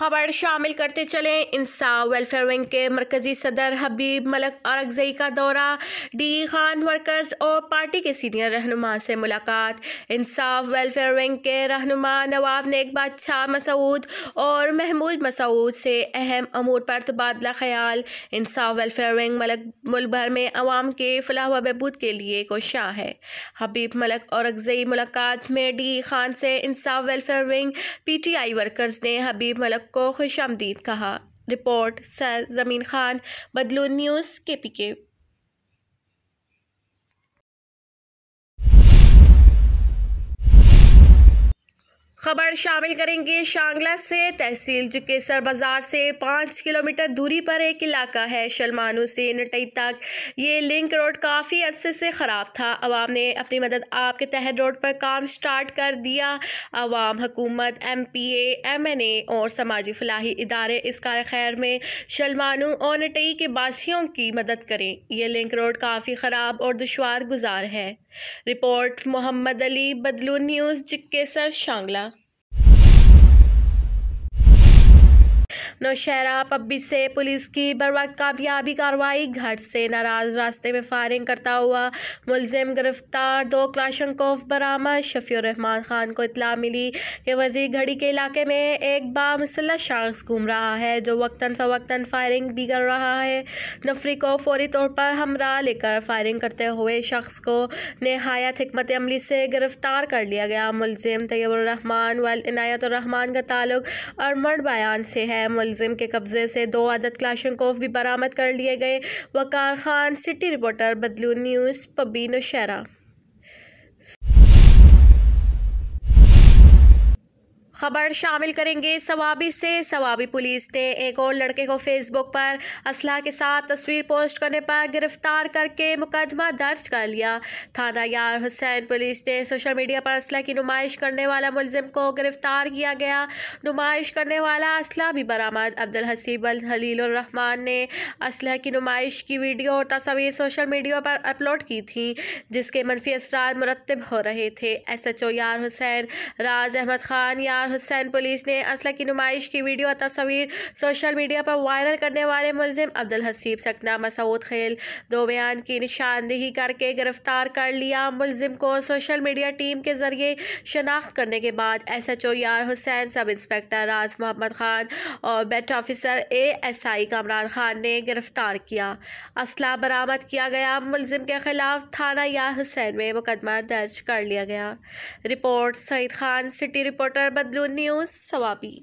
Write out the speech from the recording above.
खबर शामिल करते चले इंसा वेलफेयर विंग के मरकजी सदर हबीब मलक औरगजई का दौरा डी खान वर्कर्स और पार्टी के सीनियर रहनुमा से मुलाकात इंसाफ वेलफेयर विंग के रहनुमा नवाब नेक बादशाह मसूद और महमूद मसूद से अहम अमूर पर तबादला ख्याल इंसाफ वेलफेयर विंग मलक मुल्क भर में आवाम के फलाह व बहबूद के लिए कोशा है हबीब मलक और अगजई मुलाकात में डी खान से Insaf welfare wing P T I workers ने हबीब मलक को खुश आमदीद कहा रिपोर्ट सर जमीन खान बदलू न्यूज़ के पी के खबर शामिल करेंगे शांगला से तहसील जुकेसर बाज़ार से पाँच किलोमीटर दूरी पर एक इलाका है शलमानू से नटई तक ये लिंक रोड काफ़ी अरसे से ख़राब था आवाम ने अपनी मदद आपके तहत रोड पर काम स्टार्ट कर दिया आवाम हुकूमत M P M N A और समाजी फलाही इदारे इस कार खैर में शलमानू और नटई के बासियों की मदद करें यह लिंक रोड काफ़ी ख़राब और दुशवार गुजार है रिपोर्ट मोहम्मद अली बदलू न्यूज़ जिक्केसर शांगला नौशहरा पब्बी से पुलिस की बर्बाद कामयाबी कार्रवाई घर से नाराज रास्ते में फायरिंग करता हुआ मुलजिम गिरफ्तार दो क्लाशंकोफ बरामद शफी रहमान खान को इतला मिली कि वजी घड़ी के इलाके में एक बामसल्ला शख्स घूम रहा है जो वक्ता फ़वक्ता फायरिंग भी कर रहा है नफरी को फौरी तौर पर हमरा लेकर फायरिंग करते हुए शख्स को नहायत हमत अमली से गिरफ्तार कर लिया गया मुलजिम तैयबरहमान वाल इनायतरहमान का ताल्लुक अरमड बयान से है मुलिम के कब्जे से दो आदत क्लाशनकोफ भी बरामद कर लिए गए Waqar Khan city reporter Badlu news पबीन शरा खबर शामिल करेंगे सवाबी से सवाबी पुलिस ने एक और लड़के को फेसबुक पर असलाह के साथ तस्वीर पोस्ट करने पर गिरफ्तार करके मुकदमा दर्ज कर लिया थाना यार हुसैन पुलिस ने सोशल मीडिया पर असलाह की नुमाइश करने वाला मुलजिम को गिरफ्तार किया गया नुमाइश करने वाला असला भी बरामद अब्दुल हसीब अल हलीलरहमान ने असलह की नुमाइश की वीडियो और तस्वीर सोशल मीडिया पर अपलोड की थी जिसके मनफी असरा मुरतब हो रहे थे एस एच ओ यार हुसैन राज अहमद खान यार हुसैन पुलिस ने असला की नुमाइश की वीडियो और तस्वीर सोशल मीडिया पर वायरल करने वाले मुलिम अब्दुल हसीब सकना मसूद खेल दो बयान की निशानदेही करके गिरफ्तार कर लिया मुलिम को सोशल मीडिया टीम के जरिए शनाख्त करने के बाद एस एच ओ यार हुसैन सब इंस्पेक्टर राज मोहम्मद खान और beat officer A S I Kamran Khan ने गिरफ्तार किया असला बरामद किया गया मुलिम के खिलाफ थाना यार हुसैन में मुकदमा दर्ज कर लिया गया report Saeed Khan city reporter Badlu news Swabi